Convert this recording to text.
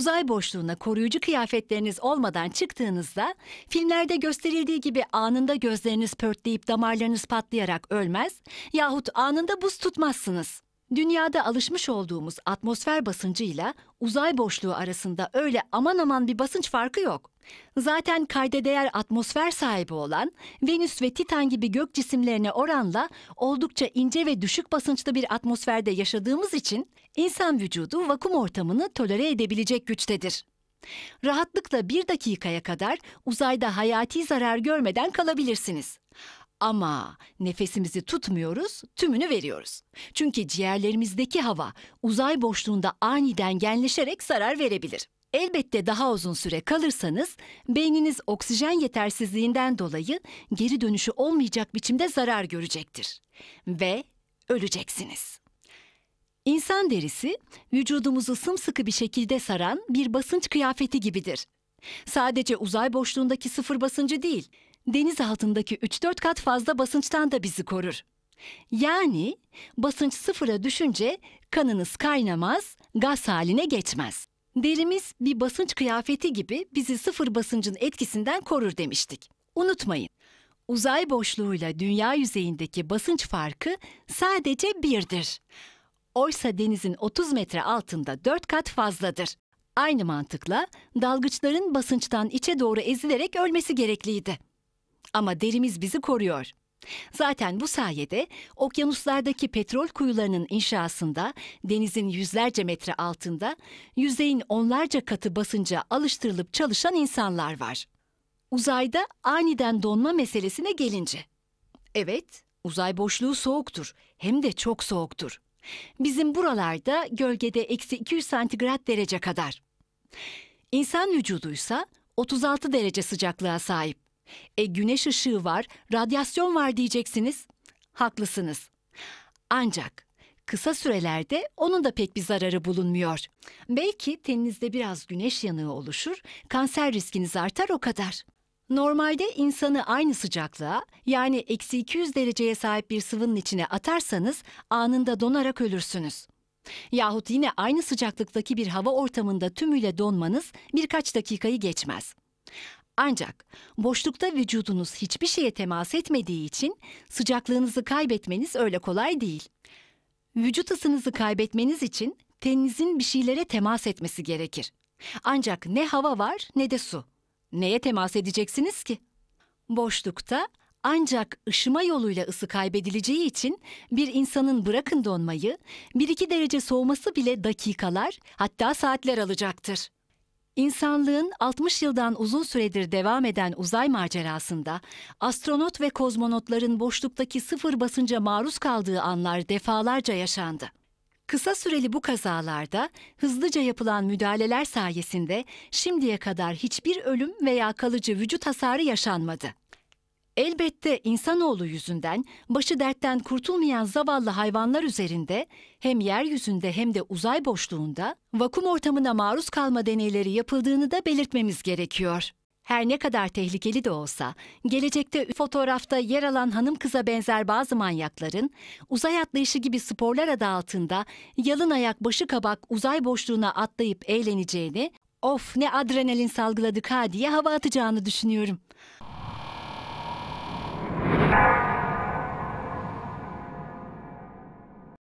uzay boşluğuna koruyucu kıyafetleriniz olmadan çıktığınızda filmlerde gösterildiği gibi anında gözleriniz pörtleyip damarlarınız patlayarak ölmez yahut anında buz tutmazsınız. Dünyada alışmış olduğumuz atmosfer basıncıyla uzay boşluğu arasında öyle aman aman bir basınç farkı yok. Zaten kayda değer atmosfer sahibi olan Venüs ve Titan gibi gök cisimlerine oranla oldukça ince ve düşük basınçlı bir atmosferde yaşadığımız için insan vücudu vakum ortamını tolere edebilecek güçtedir. Rahatlıkla bir dakikaya kadar uzayda hayati zarar görmeden kalabilirsiniz. Ama nefesimizi tutmuyoruz, tümünü veriyoruz. Çünkü ciğerlerimizdeki hava uzay boşluğunda aniden genleşerek zarar verebilir. Elbette daha uzun süre kalırsanız beyniniz oksijen yetersizliğinden dolayı geri dönüşü olmayacak biçimde zarar görecektir ve öleceksiniz. İnsan derisi vücudumuzu sımsıkı bir şekilde saran bir basınç kıyafeti gibidir. Sadece uzay boşluğundaki sıfır basıncı değil, deniz altındaki 3-4 kat fazla basınçtan da bizi korur. Yani basınç sıfıra düşünce kanınız kaynamaz, gaz haline geçmez. Derimiz bir basınç kıyafeti gibi bizi sıfır basıncın etkisinden korur demiştik. Unutmayın, uzay boşluğuyla dünya yüzeyindeki basınç farkı sadece birdir. Oysa denizin 30 metre altında 4 kat fazladır. Aynı mantıkla dalgıçların basınçtan içe doğru ezilerek ölmesi gerekliydi. Ama derimiz bizi koruyor. Zaten bu sayede okyanuslardaki petrol kuyularının inşasında denizin yüzlerce metre altında yüzeyin onlarca katı basınca alıştırılıp çalışan insanlar var. Uzayda aniden donma meselesine gelince. Evet, uzay boşluğu soğuktur. Hem de çok soğuktur. Bizim buralarda gölgede eksi 200 santigrat derece kadar. İnsan vücuduysa 36 derece sıcaklığa sahip. E güneş ışığı var, radyasyon var diyeceksiniz. Haklısınız. Ancak kısa sürelerde onun da pek bir zararı bulunmuyor. Belki teninizde biraz güneş yanığı oluşur, kanser riskiniz artar o kadar. Normalde insanı aynı sıcaklığa yani eksi 200 dereceye sahip bir sıvının içine atarsanız anında donarak ölürsünüz. Yahut yine aynı sıcaklıktaki bir hava ortamında tümüyle donmanız birkaç dakikayı geçmez. Ancak boşlukta vücudunuz hiçbir şeye temas etmediği için sıcaklığınızı kaybetmeniz öyle kolay değil. Vücut ısınızı kaybetmeniz için teninizin bir şeylere temas etmesi gerekir. Ancak ne hava var ne de su. Neye temas edeceksiniz ki? Boşlukta ancak ışıma yoluyla ısı kaybedileceği için bir insanın bırakın donmayı, 1-2 derece soğuması bile dakikalar hatta saatler alacaktır. İnsanlığın 60 yıldan uzun süredir devam eden uzay macerasında astronot ve kozmonotların boşluktaki sıfır basınca maruz kaldığı anlar defalarca yaşandı. Kısa süreli bu kazalarda hızlıca yapılan müdahaleler sayesinde şimdiye kadar hiçbir ölüm veya kalıcı vücut hasarı yaşanmadı. Elbette insanoğlu yüzünden başı dertten kurtulmayan zavallı hayvanlar üzerinde hem yeryüzünde hem de uzay boşluğunda vakum ortamına maruz kalma deneyleri yapıldığını da belirtmemiz gerekiyor. Her ne kadar tehlikeli de olsa, gelecekte fotoğrafta yer alan hanım kıza benzer bazı manyakların uzay atlayışı gibi sporlar adı altında yalın ayak başı kabak uzay boşluğuna atlayıp eğleneceğini, of ne adrenalin salgıladık ha diye hava atacağını düşünüyorum.